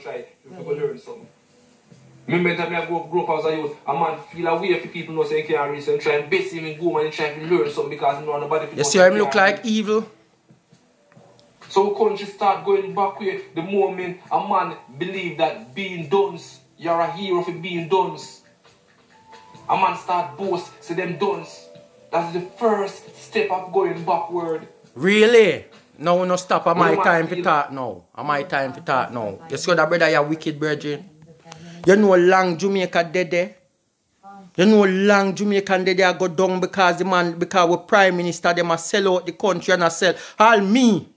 try to go learn something. Remember that up as a youth, a man feel away for people not saying can't reason, try and base him in go and try to learn something because he know nobody. You see how him look like evil? So country start going backward the moment a man believe that being dunce, you're a hero for being dunce. A man start boast, say them dunce. That's the first step of going backward. Really? No, no, stop. Am I time Peter. talk now? Am I time for talk now? You see that brother, you're wicked, brethren. You know long Jamaica dead there. You know long Jamaican dead there go down because the man, because we prime minister, them a sell out the country and a sell. All me,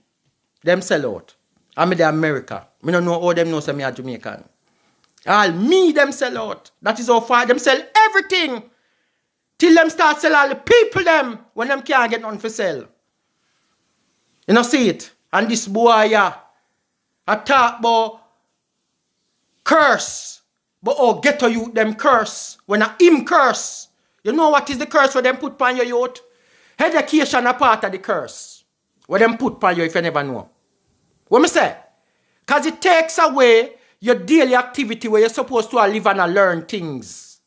them sell out. I'm the America. Me don't know all them know say me a Jamaican. All me, them sell out. That is how far them sell everything. Till them start sell all the people them when them can't get nothing for sell. You know see it? And this boy yeah, I talk about curse. But oh ghetto you them curse. When I him curse. You know what is the curse for them put upon your youth? Education a part of the curse. What them put upon you if you never know. What me say? Cause it takes away your daily activity where you're supposed to live and learn things.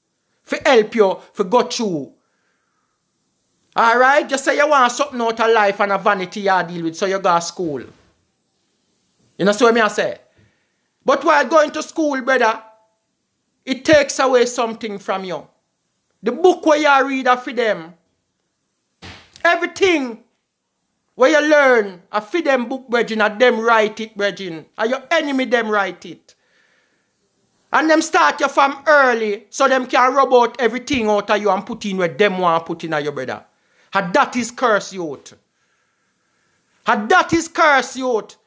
For help you, for go through all right? Just say you want something out of life and a vanity you deal with, so you go to school. You know what I say? But while going to school, brother, it takes away something from you. The book where you read I for them. Everything where you learn I for them book, brethren, and them write it, brethren. And your enemy them write it. And them start you from early so them can rob out everything out of you and put in where them want put in at your brother. And that is curse, youth. And that is curse, youth.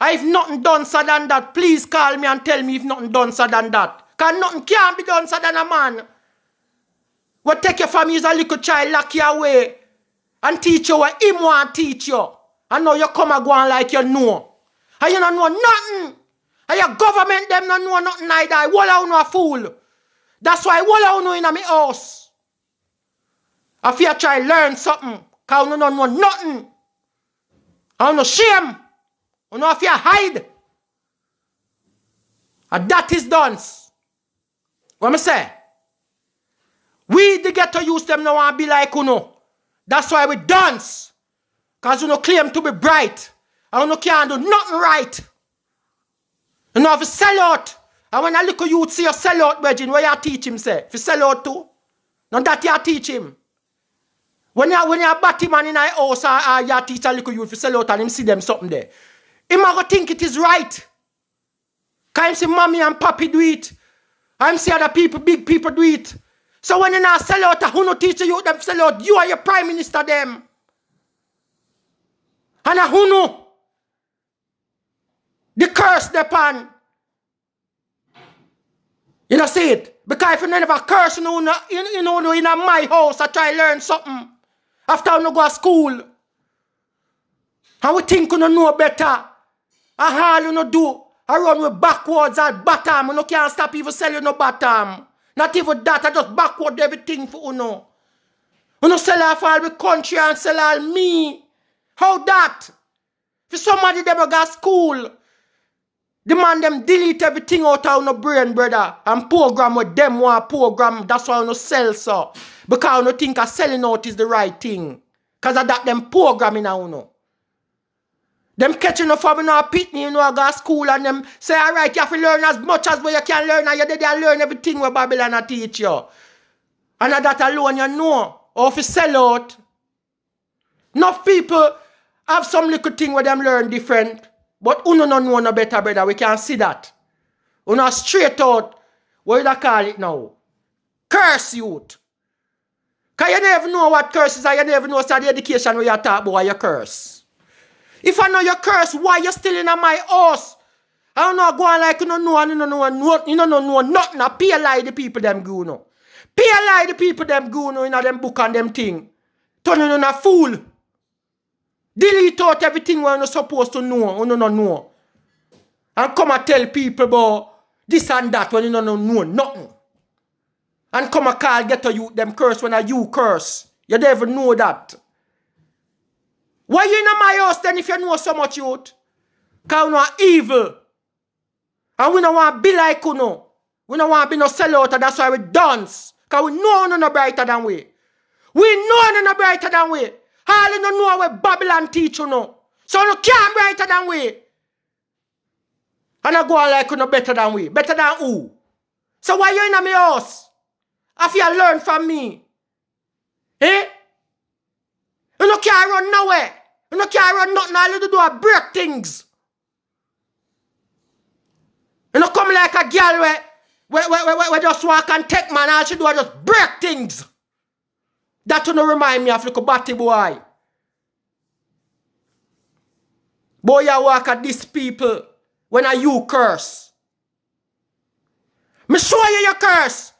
Ah, I've nothing done so than that. Please call me and tell me if nothing done so than that. Because nothing can be done so than a man. What take your family as a little child, lock you away. And teach you what him want teach you. And now you come and go on like you know. And you don't know nothing. And your government them don't know nothing either. Walla you know a fool. That's why Walla you know in my house. If fear child learn something, because you don't know nothing. I no shame. You know if you hide. And that is dance. What I say? We the ghetto use them now and be like you know. That's why we dance. Because you know claim to be bright. I you know can't do nothing right. You know if you sell out. And when a little youth see a sell out, Virgin, I you teach him say? If you sell out too. Now that you teach him. When you when you batty man in I house or, or you teach a little you sell out and him see them something there. Him go think it is right. Can him see mommy and papi do it. I'm see other people, big people do it. So when you na sell out, who no teach you them sell out? You are your prime minister them. And a who no? The curse pan. You know see it? Because if you never curse, you know, you know, you know in my house, I try learn something. After I no go to school. And we think we no know better. I hardly we no do. I run with backwards and bottom. We no can't stop even sell you no bottom. Not even that. I just backward everything for you know. We no sell off all the country and sell all me. How that? For somebody that go to school. Demand them delete everything out of no brain, brother. And program what them want program. That's why I no sell so. Because I no think a selling out is the right thing. Cause I that them programming now. know. Them catching up from in pitney, you know, I got school and them say, all right, you have to learn as much as what you can learn and you did learn everything what Babylon a teach you. And that alone you know. Or if you sell out. Enough people have some little thing where them learn different. But uno no know no better, brother. We can see that. Uno straight out, what you call it now? Curse youth. Because you never know what curses are. You never know so the education where you talk about curse. If I know your curse, why you still in my house? I don't know, go on like you don't know, and you don't know, no, you don't know nothing. Pay lie the people them go no. Pay lie the people them go no You know them book and them thing. Turn you on a fool. Delete out everything we're not supposed to know, you don't know. And come and tell people about this and that when you don't know nothing. And come and call get to you them curse when I you curse. You never know that. Why you in my house then if you know so much youth? Cause we evil. And we don't want to be like you know. We don't want to be no sellout and that's why we dance. Cause we know no brighter than we. We know no brighter than we. All you don't know what Babylon teach you know? So you can't be than we. And I go on like you know better than we. Better than who? So why you in my house? If you learn from me. Eh? You no can't run nowhere. You no can't run nothing. All you do is break things. You no come like a girl where, where, where, where, where just walk and take man. All she do is just break things. That will not remind me of the Kubati boy. Boy, I work at these people when I you curse. Me show you your curse.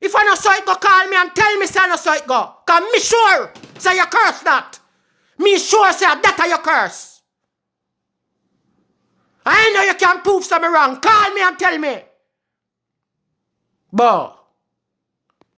If I know saw it, go call me and tell me say I know saw it go. Cause me sure say you curse that. Me sure say that I your curse. I know you can prove something wrong. Call me and tell me. But